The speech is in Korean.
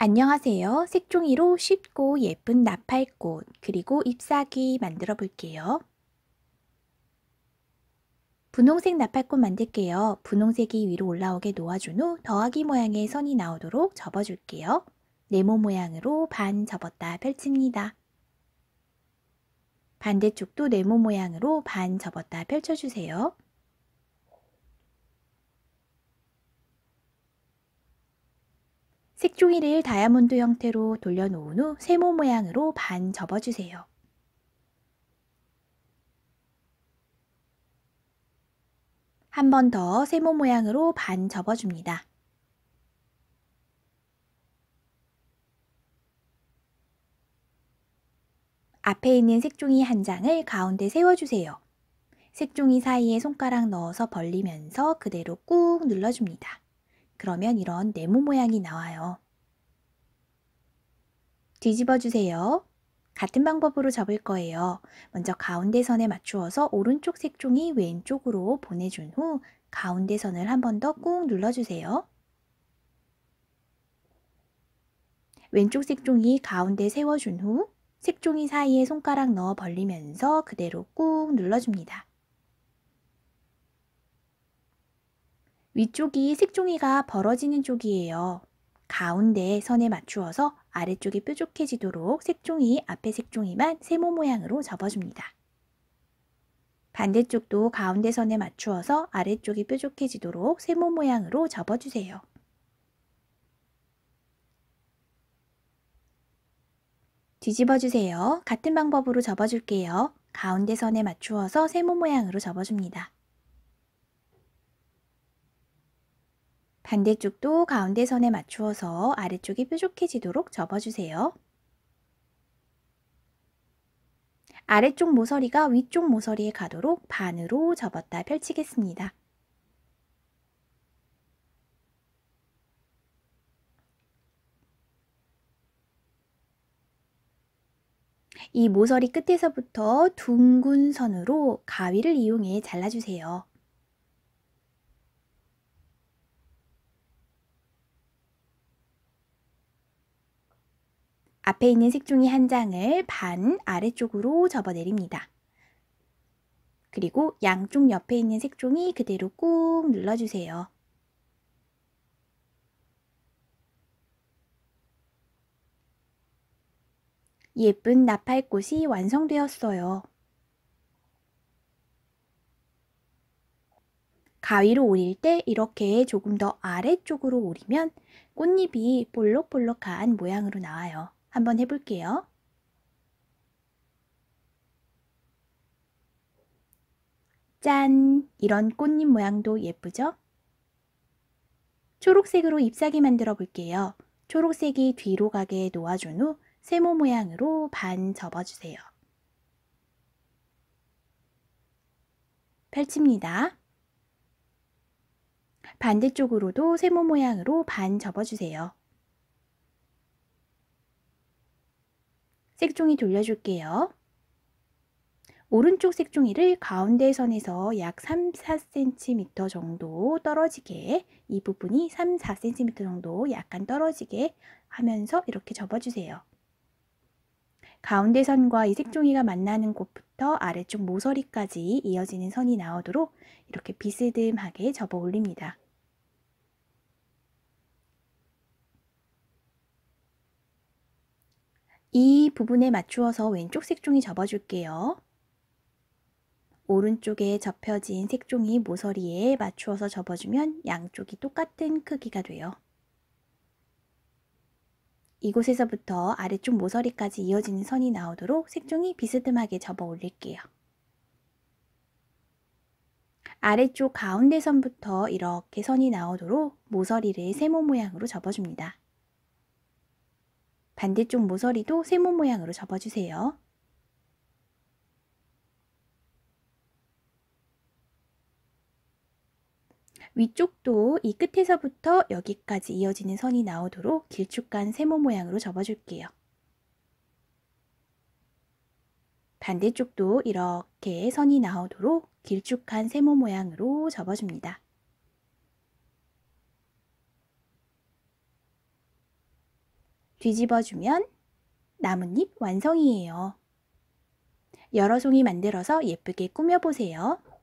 안녕하세요. 색종이로 쉽고 예쁜 나팔꽃 그리고 잎사귀 만들어 볼게요. 분홍색 나팔꽃 만들게요. 분홍색이 위로 올라오게 놓아준 후 더하기 모양의 선이 나오도록 접어줄게요. 네모 모양으로 반 접었다 펼칩니다. 반대쪽도 네모 모양으로 반 접었다 펼쳐주세요. 색종이를 다이아몬드 형태로 돌려놓은 후 세모 모양으로 반 접어주세요. 한 번 더 세모 모양으로 반 접어줍니다. 앞에 있는 색종이 한 장을 가운데 세워주세요. 색종이 사이에 손가락 넣어서 벌리면서 그대로 꾹 눌러줍니다. 그러면 이런 네모 모양이 나와요. 뒤집어 주세요. 같은 방법으로 접을 거예요. 먼저 가운데 선에 맞추어서 오른쪽 색종이 왼쪽으로 보내준 후 가운데 선을 한 번 더 꾹 눌러주세요. 왼쪽 색종이 가운데 세워준 후 색종이 사이에 손가락 넣어 벌리면서 그대로 꾹 눌러줍니다. 위쪽이 색종이가 벌어지는 쪽이에요. 가운데 선에 맞추어서 아래쪽이 뾰족해지도록 색종이 앞에 색종이만 세모 모양으로 접어줍니다. 반대쪽도 가운데 선에 맞추어서 아래쪽이 뾰족해지도록 세모 모양으로 접어주세요. 뒤집어주세요. 같은 방법으로 접어줄게요. 가운데 선에 맞추어서 세모 모양으로 접어줍니다. 반대쪽도 가운데 선에 맞추어서 아래쪽이 뾰족해지도록 접어주세요. 아래쪽 모서리가 위쪽 모서리에 가도록 반으로 접었다 펼치겠습니다. 이 모서리 끝에서부터 둥근 선으로 가위를 이용해 잘라주세요. 앞에 있는 색종이 한 장을 반 아래쪽으로 접어내립니다. 그리고 양쪽 옆에 있는 색종이 그대로 꾹 눌러주세요. 예쁜 나팔꽃이 완성되었어요. 가위로 오릴 때 이렇게 조금 더 아래쪽으로 오리면 꽃잎이 볼록볼록한 모양으로 나와요. 한번 해볼게요. 짠! 이런 꽃잎 모양도 예쁘죠? 초록색으로 잎사귀 만들어 볼게요. 초록색이 뒤로 가게 놓아준 후 세모 모양으로 반 접어주세요. 펼칩니다. 반대쪽으로도 세모 모양으로 반 접어주세요. 색종이 돌려줄게요. 오른쪽 색종이를 가운데 선에서 약 3, 4cm 정도 떨어지게 이 부분이 3, 4cm 정도 약간 떨어지게 하면서 이렇게 접어주세요. 가운데 선과 이 색종이가 만나는 곳부터 아래쪽 모서리까지 이어지는 선이 나오도록 이렇게 비스듬하게 접어 올립니다. 이 부분에 맞추어서 왼쪽 색종이 접어줄게요. 오른쪽에 접혀진 색종이 모서리에 맞추어서 접어주면 양쪽이 똑같은 크기가 돼요. 이곳에서부터 아래쪽 모서리까지 이어지는 선이 나오도록 색종이 비스듬하게 접어 올릴게요. 아래쪽 가운데 선부터 이렇게 선이 나오도록 모서리를 세모 모양으로 접어줍니다. 반대쪽 모서리도 세모 모양으로 접어주세요. 위쪽도 이 끝에서부터 여기까지 이어지는 선이 나오도록 길쭉한 세모 모양으로 접어줄게요. 반대쪽도 이렇게 선이 나오도록 길쭉한 세모 모양으로 접어줍니다. 뒤집어주면 나뭇잎 완성이에요. 여러 송이 만들어서 예쁘게 꾸며보세요.